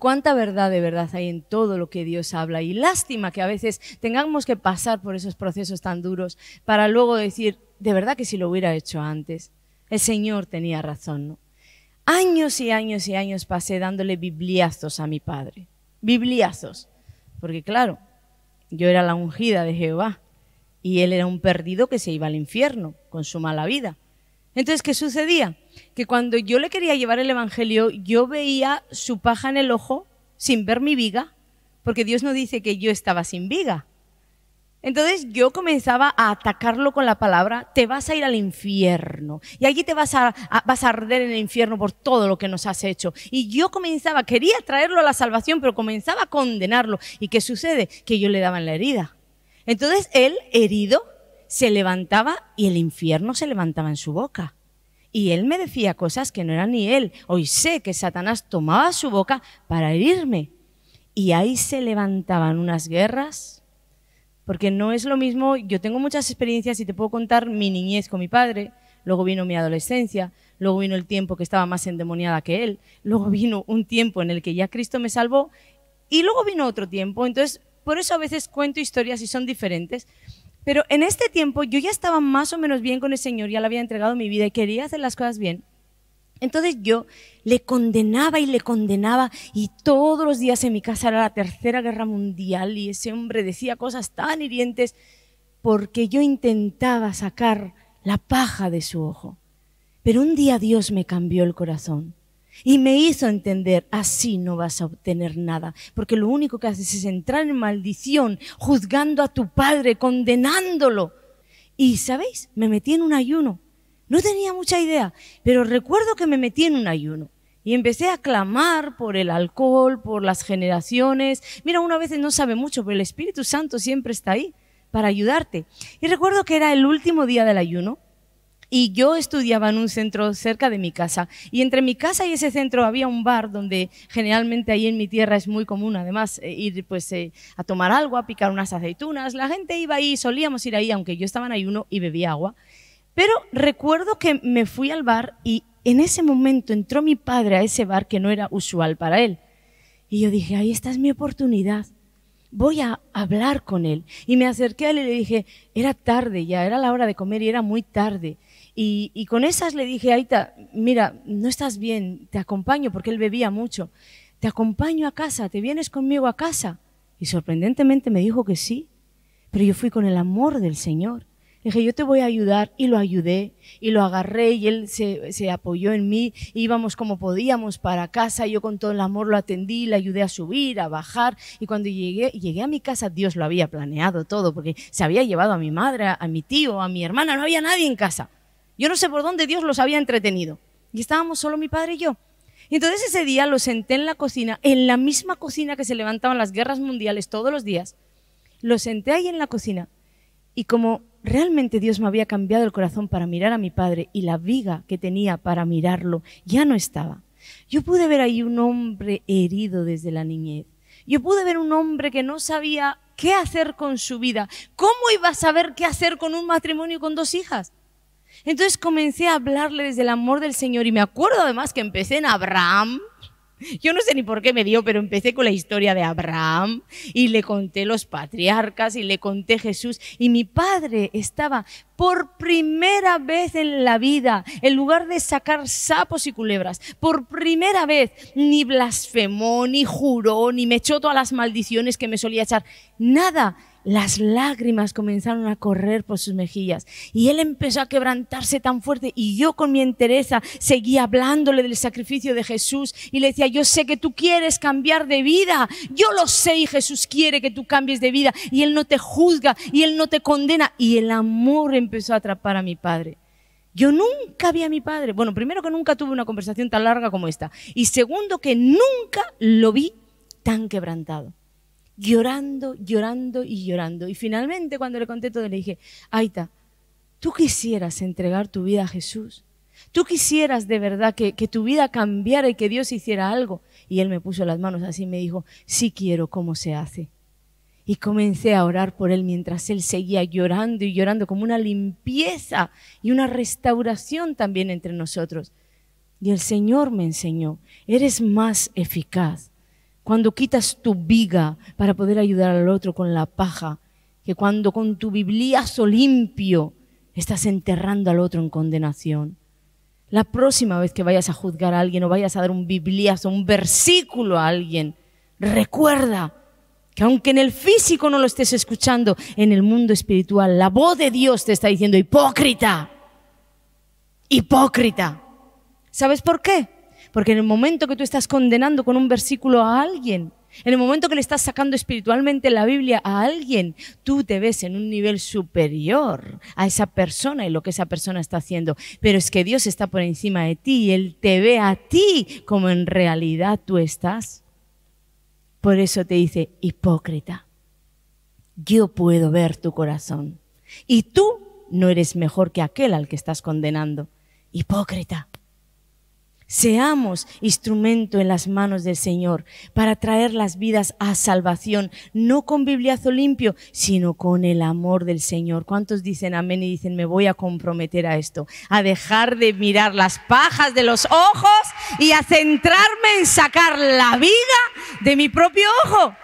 cuánta verdad de verdad hay en todo lo que Dios habla. Y lástima que a veces tengamos que pasar por esos procesos tan duros para luego decir, de verdad que si lo hubiera hecho antes, el Señor tenía razón. ¿no? Años y años y años pasé dándole bibliazos a mi padre. Bibliazos. Porque claro, yo era la ungida de Jehová y él era un perdido que se iba al infierno con su mala vida. Entonces, ¿qué sucedía? Que cuando yo le quería llevar el Evangelio, yo veía su paja en el ojo sin ver mi viga, porque Dios no dice que yo estaba sin viga. Entonces yo comenzaba a atacarlo con la palabra, te vas a ir al infierno y allí te vas a, a, vas a arder en el infierno por todo lo que nos has hecho. Y yo comenzaba, quería traerlo a la salvación, pero comenzaba a condenarlo. ¿Y qué sucede? Que yo le daba en la herida. Entonces él, herido, se levantaba y el infierno se levantaba en su boca. Y él me decía cosas que no era ni él. Hoy sé que Satanás tomaba su boca para herirme. Y ahí se levantaban unas guerras, porque no es lo mismo, yo tengo muchas experiencias y te puedo contar mi niñez con mi padre, luego vino mi adolescencia, luego vino el tiempo que estaba más endemoniada que él, luego vino un tiempo en el que ya Cristo me salvó y luego vino otro tiempo. Entonces, por eso a veces cuento historias y son diferentes, pero en este tiempo yo ya estaba más o menos bien con el Señor, ya le había entregado mi vida y quería hacer las cosas bien. Entonces yo le condenaba y le condenaba y todos los días en mi casa era la tercera guerra mundial y ese hombre decía cosas tan hirientes porque yo intentaba sacar la paja de su ojo. Pero un día Dios me cambió el corazón y me hizo entender, así no vas a obtener nada, porque lo único que haces es entrar en maldición, juzgando a tu padre, condenándolo. Y, ¿sabéis? Me metí en un ayuno. No tenía mucha idea, pero recuerdo que me metí en un ayuno. Y empecé a clamar por el alcohol, por las generaciones. Mira, una veces no sabe mucho, pero el Espíritu Santo siempre está ahí para ayudarte. Y recuerdo que era el último día del ayuno y yo estudiaba en un centro cerca de mi casa. Y entre mi casa y ese centro había un bar donde generalmente ahí en mi tierra es muy común, además, eh, ir pues eh, a tomar algo, a picar unas aceitunas. La gente iba ahí, solíamos ir ahí, aunque yo estaba en ayuno y bebía agua. Pero recuerdo que me fui al bar y en ese momento entró mi padre a ese bar que no era usual para él. Y yo dije, ahí esta es mi oportunidad voy a hablar con él. Y me acerqué a él y le dije, era tarde ya, era la hora de comer y era muy tarde. Y, con esas le dije, Aita, mira, no estás bien, te acompaño, porque él bebía mucho. Te acompaño a casa, te vienes conmigo a casa. Y sorprendentemente me dijo que sí, pero yo fui con el amor del Señor dije, yo te voy a ayudar y lo ayudé y lo agarré y él se, apoyó en mí. íbamos como podíamos para casa, yo con todo el amor lo atendí, le ayudé a subir, a bajar y cuando llegué, llegué a mi casa, Dios lo había planeado todo porque se había llevado a mi madre, a mi tío, a mi hermana, no había nadie en casa. Yo no sé por dónde Dios los había entretenido y estábamos solo mi padre y yo. Y entonces ese día lo senté en la cocina, en la misma cocina que se levantaban las guerras mundiales todos los días. Lo senté ahí en la cocina y como realmente Dios me había cambiado el corazón para mirar a mi padre y la viga que tenía para mirarlo ya no estaba. Yo pude ver ahí un hombre herido desde la niñez. Yo pude ver un hombre que no sabía qué hacer con su vida. ¿Cómo iba a saber qué hacer con un matrimonio con dos hijas? Entonces comencé a hablarle desde el amor del Señor y me acuerdo además que empecé en Abraham Yo no sé ni por qué me dio, pero empecé con la historia de Abraham y le conté los patriarcas y le conté Jesús. Y mi padre estaba por primera vez en la vida, en lugar de sacar sapos y culebras, por primera vez ni blasfemó, ni juró, ni me echó todas las maldiciones que me solía echar. Nada, las lágrimas comenzaron a correr por sus mejillas y él empezó a quebrantarse tan fuerte y yo con mi entereza seguí hablándole del sacrificio de Jesús y le decía, yo sé que tú quieres cambiar de vida, yo lo sé y Jesús quiere que tú cambies de vida y él no te juzga y él no te condena y el amor empezó a atrapar a mi padre. Yo nunca vi a mi padre, bueno, primero que nunca tuve una conversación tan larga como esta y segundo que nunca lo vi tan quebrantado llorando, llorando y llorando. Y finalmente cuando le conté todo le dije, Aita, ¿tú quisieras entregar tu vida a Jesús? ¿Tú quisieras de verdad que, tu vida cambiara y que Dios hiciera algo? Y él me puso las manos así y me dijo, sí quiero, ¿cómo se hace? Y comencé a orar por él mientras él seguía llorando y llorando como una limpieza y una restauración también entre nosotros. Y el Señor me enseñó, eres más eficaz cuando quitas tu viga para poder ayudar al otro con la paja, que cuando con tu bibliazo limpio estás enterrando al otro en condenación. La próxima vez que vayas a juzgar a alguien o vayas a dar un bibliazo, un versículo a alguien, recuerda que aunque en el físico no lo estés escuchando, en el mundo espiritual la voz de Dios te está diciendo hipócrita, hipócrita. ¿Sabes por qué? Porque en el momento que tú estás condenando con un versículo a alguien, en el momento que le estás sacando espiritualmente la Biblia a alguien, tú te ves en un nivel superior a esa persona y lo que esa persona está haciendo. Pero es que Dios está por encima de ti y Él te ve a ti como en realidad tú estás. Por eso te dice, hipócrita, yo puedo ver tu corazón y tú no eres mejor que aquel al que estás condenando. Hipócrita. Seamos instrumento en las manos del Señor para traer las vidas a salvación, no con bibliazo limpio, sino con el amor del Señor. ¿Cuántos dicen amén y dicen me voy a comprometer a esto? A dejar de mirar las pajas de los ojos y a centrarme en sacar la vida de mi propio ojo.